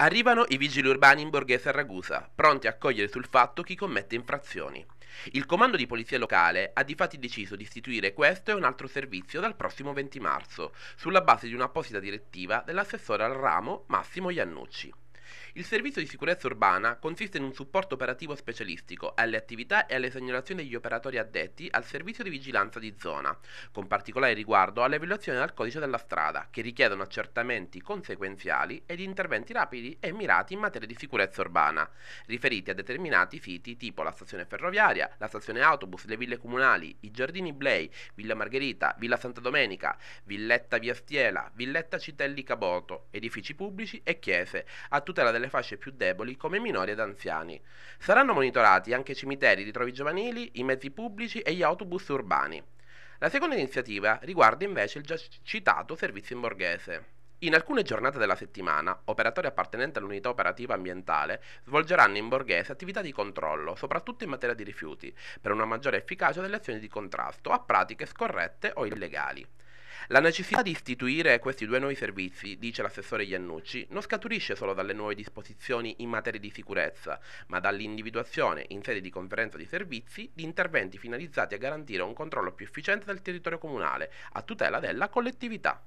Arrivano i vigili urbani in Borghese a Ragusa, pronti a cogliere sul fatto chi commette infrazioni. Il comando di polizia locale ha difatti deciso di istituire questo e un altro servizio dal prossimo 20 marzo, sulla base di un'apposita direttiva dell'assessore al ramo Massimo Iannucci. Il servizio di sicurezza urbana consiste in un supporto operativo specialistico alle attività e alle segnalazioni degli operatori addetti al servizio di vigilanza di zona, con particolare riguardo alle violazioni al codice della strada, che richiedono accertamenti conseguenziali ed interventi rapidi e mirati in materia di sicurezza urbana, riferiti a determinati siti tipo la stazione ferroviaria, la stazione autobus, le ville comunali, i giardini Blei, Villa Margherita, Villa Santa Domenica, Villetta Via Stiela, Villetta Citelli Caboto, edifici pubblici e chiese, a tutela tutela delle fasce più deboli come minori ed anziani. Saranno monitorati anche i cimiteri, i ritrovi giovanili, i mezzi pubblici e gli autobus urbani. La seconda iniziativa riguarda invece il già citato servizio in borghese. In alcune giornate della settimana, operatori appartenenti all'unità operativa ambientale svolgeranno in borghese attività di controllo, soprattutto in materia di rifiuti, per una maggiore efficacia delle azioni di contrasto a pratiche scorrette o illegali. La necessità di istituire questi due nuovi servizi, dice l'assessore Iannucci, non scaturisce solo dalle nuove disposizioni in materia di sicurezza, ma dall'individuazione in sede di conferenza di servizi di interventi finalizzati a garantire un controllo più efficiente del territorio comunale, a tutela della collettività.